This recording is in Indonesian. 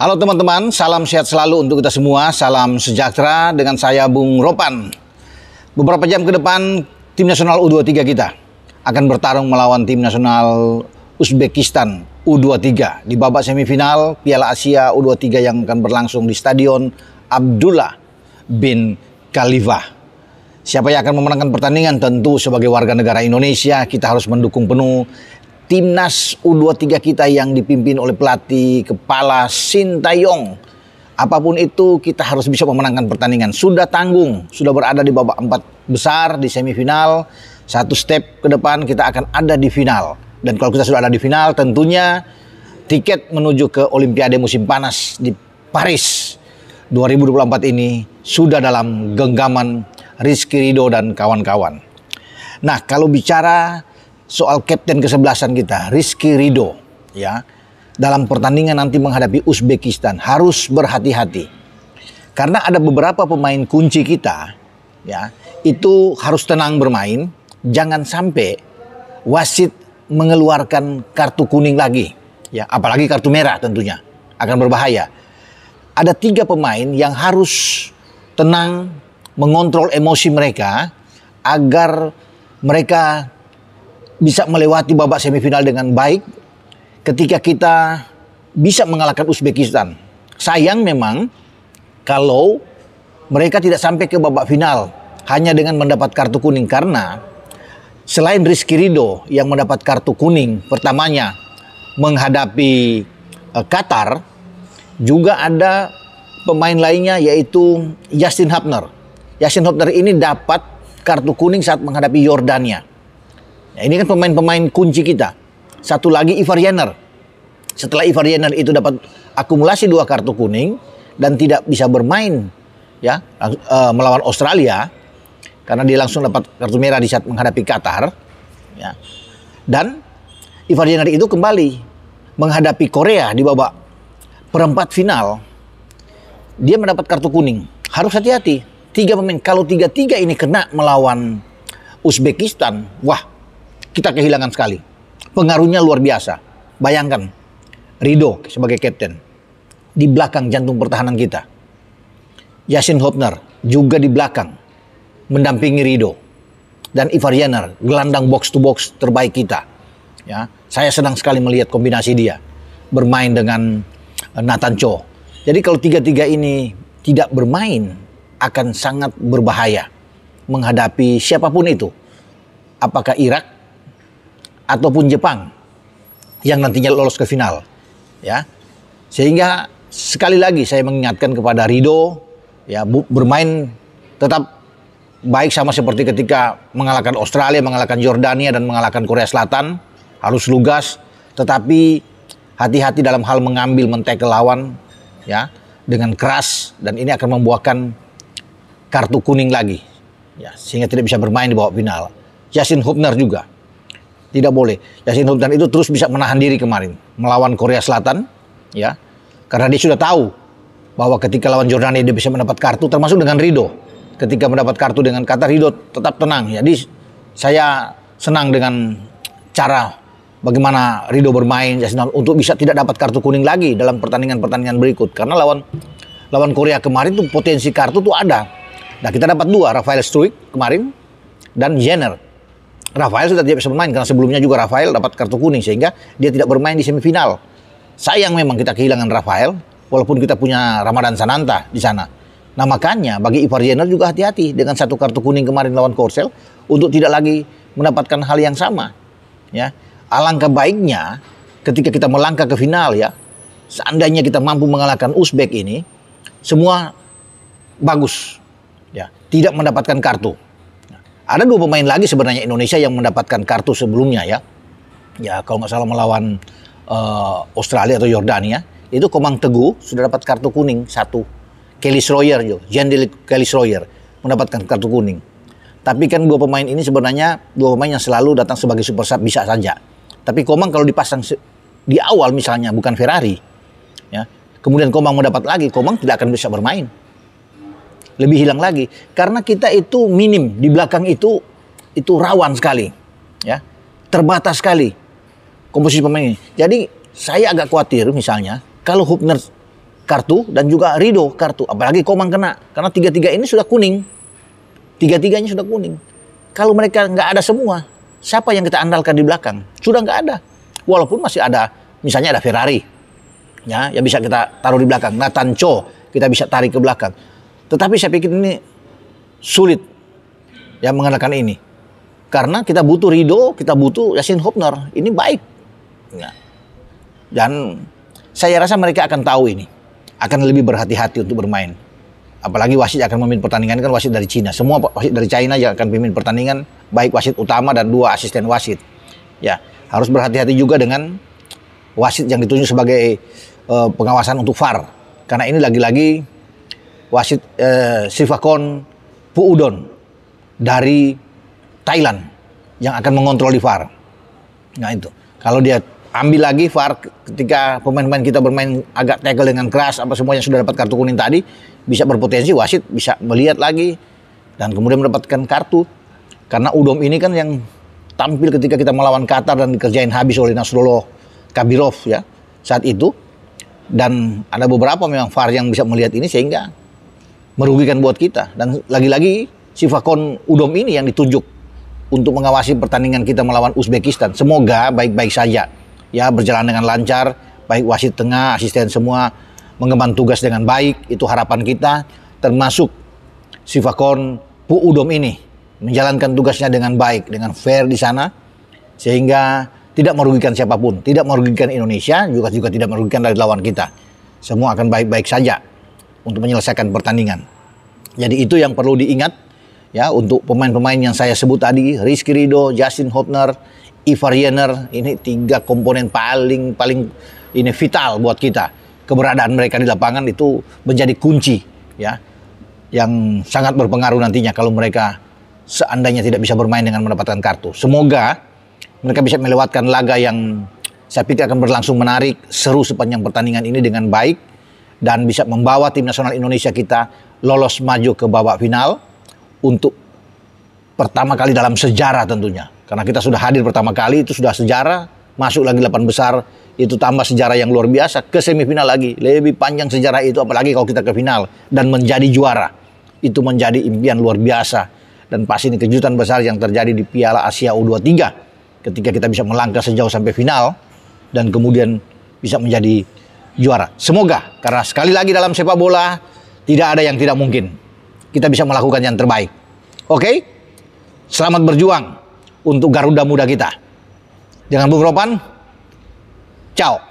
Halo teman-teman, salam sehat selalu untuk kita semua, salam sejahtera dengan saya Bung Ropan. Beberapa jam ke depan tim nasional U23 kita akan bertarung melawan tim nasional Uzbekistan U23 di babak semifinal Piala Asia U23 yang akan berlangsung di Stadion Abdullah bin Khalifah. Siapa yang akan memenangkan pertandingan tentu sebagai warga negara Indonesia kita harus mendukung penuh timnas U23 kita yang dipimpin oleh pelatih kepala Sintayong. Apapun itu kita harus bisa memenangkan pertandingan. Sudah tanggung, sudah berada di babak empat besar di semifinal. Satu step ke depan kita akan ada di final. Dan kalau kita sudah ada di final tentunya tiket menuju ke Olimpiade musim panas di Paris 2024 ini sudah dalam genggaman Rizky Rido dan kawan-kawan. Nah kalau bicara soal kapten kesebelasan kita, Rizky Rido, ya. Dalam pertandingan nanti menghadapi Uzbekistan harus berhati-hati. Karena ada beberapa pemain kunci kita, ya, itu harus tenang bermain, jangan sampai wasit mengeluarkan kartu kuning lagi, ya, apalagi kartu merah tentunya akan berbahaya. Ada tiga pemain yang harus tenang mengontrol emosi mereka agar mereka bisa melewati babak semifinal dengan baik ketika kita bisa mengalahkan Uzbekistan. Sayang memang kalau mereka tidak sampai ke babak final hanya dengan mendapat kartu kuning karena selain Rizky Rido yang mendapat kartu kuning pertamanya menghadapi uh, Qatar juga ada pemain lainnya yaitu Justin Hapner. Justin Hapner ini dapat kartu kuning saat menghadapi Yordania. Ya, ini kan pemain-pemain kunci kita. Satu lagi Ivar Jenner. Setelah Ivar Jenner itu dapat akumulasi dua kartu kuning dan tidak bisa bermain ya uh, melawan Australia karena dia langsung dapat kartu merah di saat menghadapi Qatar. Ya. Dan Ivar Jenner itu kembali menghadapi Korea di babak perempat final. Dia mendapat kartu kuning. Harus hati-hati. Tiga pemain. Kalau tiga-tiga ini kena melawan Uzbekistan, wah kita kehilangan sekali. Pengaruhnya luar biasa. Bayangkan, Rido sebagai kapten Di belakang jantung pertahanan kita. Yasin Hopner juga di belakang. Mendampingi Rido. Dan Ivar Jenner, gelandang box to box terbaik kita. Ya, saya senang sekali melihat kombinasi dia. Bermain dengan eh, Nathan Cho. Jadi kalau tiga-tiga ini tidak bermain, akan sangat berbahaya menghadapi siapapun itu. Apakah Irak, ataupun Jepang yang nantinya lolos ke final. Ya. Sehingga sekali lagi saya mengingatkan kepada Rido ya bermain tetap baik sama seperti ketika mengalahkan Australia, mengalahkan Jordania dan mengalahkan Korea Selatan harus lugas tetapi hati-hati dalam hal mengambil mentek lawan ya dengan keras dan ini akan membuahkan kartu kuning lagi ya sehingga tidak bisa bermain di bawah final. Justin Hubner juga tidak boleh. Yasin Sultan itu terus bisa menahan diri kemarin melawan Korea Selatan, ya, karena dia sudah tahu bahwa ketika lawan Jordania dia bisa mendapat kartu, termasuk dengan Rido. Ketika mendapat kartu dengan Qatar, Rido tetap tenang. Ya. Jadi saya senang dengan cara bagaimana Rido bermain Yasin untuk bisa tidak dapat kartu kuning lagi dalam pertandingan-pertandingan berikut karena lawan lawan Korea kemarin tuh potensi kartu tuh ada. Nah kita dapat dua Rafael Struik kemarin dan Jenner Rafael sudah tidak bisa bermain karena sebelumnya juga Rafael dapat kartu kuning sehingga dia tidak bermain di semifinal. Sayang memang kita kehilangan Rafael walaupun kita punya Ramadan Sananta di sana. Nah makanya bagi Ivar Jenner juga hati-hati dengan satu kartu kuning kemarin lawan Korsel untuk tidak lagi mendapatkan hal yang sama. Ya, alangkah baiknya ketika kita melangkah ke final ya, seandainya kita mampu mengalahkan Uzbek ini, semua bagus. Ya, tidak mendapatkan kartu. Ada dua pemain lagi sebenarnya Indonesia yang mendapatkan kartu sebelumnya ya. Ya kalau nggak salah melawan uh, Australia atau Jordania itu Komang Teguh sudah dapat kartu kuning satu. Kelly Schroyer juga, Jendel Kelly Schroyer mendapatkan kartu kuning. Tapi kan dua pemain ini sebenarnya dua pemain yang selalu datang sebagai super sub bisa saja. Tapi Komang kalau dipasang di awal misalnya bukan Ferrari, ya kemudian Komang mendapat lagi, Komang tidak akan bisa bermain lebih hilang lagi karena kita itu minim di belakang itu itu rawan sekali ya terbatas sekali komposisi pemain ini. Jadi saya agak khawatir misalnya kalau Hubner kartu dan juga Rido kartu apalagi Komang kena karena tiga-tiga ini sudah kuning. Tiga-tiganya sudah kuning. Kalau mereka nggak ada semua, siapa yang kita andalkan di belakang? Sudah nggak ada. Walaupun masih ada misalnya ada Ferrari ya yang bisa kita taruh di belakang, Nathan Cho kita bisa tarik ke belakang. Tetapi saya pikir ini sulit yang mengenakan ini. Karena kita butuh Rido, kita butuh Yasin Hopner. Ini baik. Ya. Dan saya rasa mereka akan tahu ini. Akan lebih berhati-hati untuk bermain. Apalagi wasit akan memimpin pertandingan kan wasit dari Cina. Semua wasit dari China yang akan memimpin pertandingan. Baik wasit utama dan dua asisten wasit. Ya, harus berhati-hati juga dengan wasit yang ditunjuk sebagai uh, pengawasan untuk VAR. Karena ini lagi-lagi wasit eh, Sivakon Puudon dari Thailand yang akan mengontrol di VAR. Nah itu. Kalau dia ambil lagi VAR ketika pemain-pemain kita bermain agak tackle dengan keras apa semuanya sudah dapat kartu kuning tadi bisa berpotensi wasit bisa melihat lagi dan kemudian mendapatkan kartu karena Udom ini kan yang tampil ketika kita melawan Qatar dan dikerjain habis oleh Nasrullah Kabirov ya saat itu dan ada beberapa memang VAR yang bisa melihat ini sehingga merugikan buat kita. Dan lagi-lagi si Fakon Udom ini yang ditunjuk untuk mengawasi pertandingan kita melawan Uzbekistan. Semoga baik-baik saja. Ya, berjalan dengan lancar, baik wasit tengah, asisten semua mengemban tugas dengan baik, itu harapan kita termasuk si Fakon Pu Udom ini menjalankan tugasnya dengan baik, dengan fair di sana sehingga tidak merugikan siapapun, tidak merugikan Indonesia, juga juga tidak merugikan dari lawan kita. Semua akan baik-baik saja untuk menyelesaikan pertandingan. Jadi itu yang perlu diingat ya untuk pemain-pemain yang saya sebut tadi, Rizky Rido, Justin Hotner, Ivar Jenner, ini tiga komponen paling paling ini vital buat kita. Keberadaan mereka di lapangan itu menjadi kunci ya yang sangat berpengaruh nantinya kalau mereka seandainya tidak bisa bermain dengan mendapatkan kartu. Semoga mereka bisa melewatkan laga yang saya pikir akan berlangsung menarik, seru sepanjang pertandingan ini dengan baik dan bisa membawa tim nasional Indonesia kita lolos maju ke babak final untuk pertama kali dalam sejarah tentunya. Karena kita sudah hadir pertama kali itu sudah sejarah, masuk lagi delapan besar itu tambah sejarah yang luar biasa ke semifinal lagi. Lebih panjang sejarah itu apalagi kalau kita ke final dan menjadi juara. Itu menjadi impian luar biasa dan pasti ini kejutan besar yang terjadi di Piala Asia U23 ketika kita bisa melangkah sejauh sampai final dan kemudian bisa menjadi juara. Semoga, karena sekali lagi dalam sepak bola, tidak ada yang tidak mungkin. Kita bisa melakukan yang terbaik. Oke? Okay? Selamat berjuang untuk Garuda muda kita. Jangan Bung Ropan. Ciao.